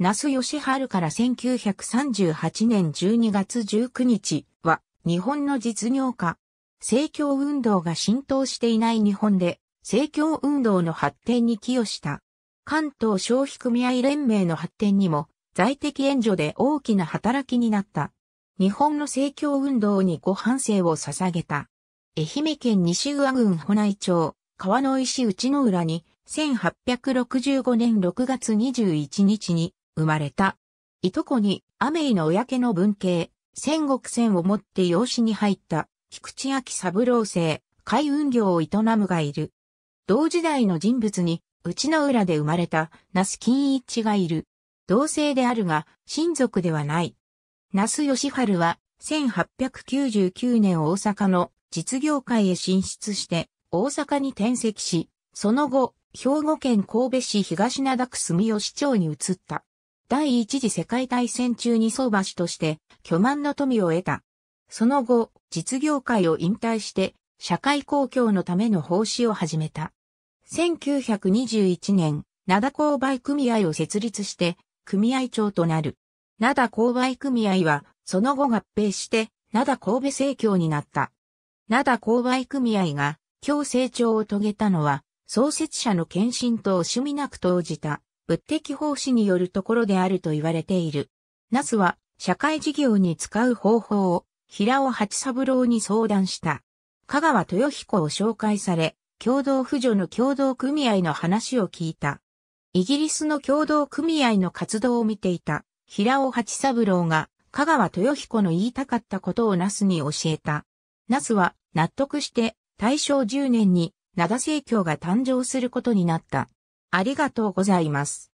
那須義春から1938年12月19日は日本の実業家。政教運動が浸透していない日本で政教運動の発展に寄与した。関東消費組合連盟の発展にも在的援助で大きな働きになった。日本の政教運動にご反省を捧げた。愛媛県西上郡保内町、川の石内の浦に1865年6月21日に生まれた。いとこに、アメイの公の文系、戦国戦を持って養子に入った、菊池明三郎生、海運業を営むがいる。同時代の人物に、内の浦で生まれた、那須金一がいる。同姓であるが、親族ではない。那須義春は、1899年大阪の実業界へ進出して、大阪に転籍し、その後、兵庫県神戸市東灘区住吉町に移った。第一次世界大戦中に相場師として巨万の富を得た。その後、実業界を引退して社会公共のための奉仕を始めた。1921年、灘購買組合を設立して組合長となる。灘購買組合はその後合併して灘神戸政協になった。灘購買組合が今日成長を遂げたのは創設者の献身と惜しみなく投じた物的法師によるところであると言われている。ナスは社会事業に使う方法を平尾八三郎に相談した。香川豊彦を紹介され、共同扶助の共同組合の話を聞いた。イギリスの共同組合の活動を見ていた平尾八三郎が香川豊彦の言いたかったことをナスに教えた。ナスは納得して大正10年に灘政教が誕生することになった。ありがとうございます。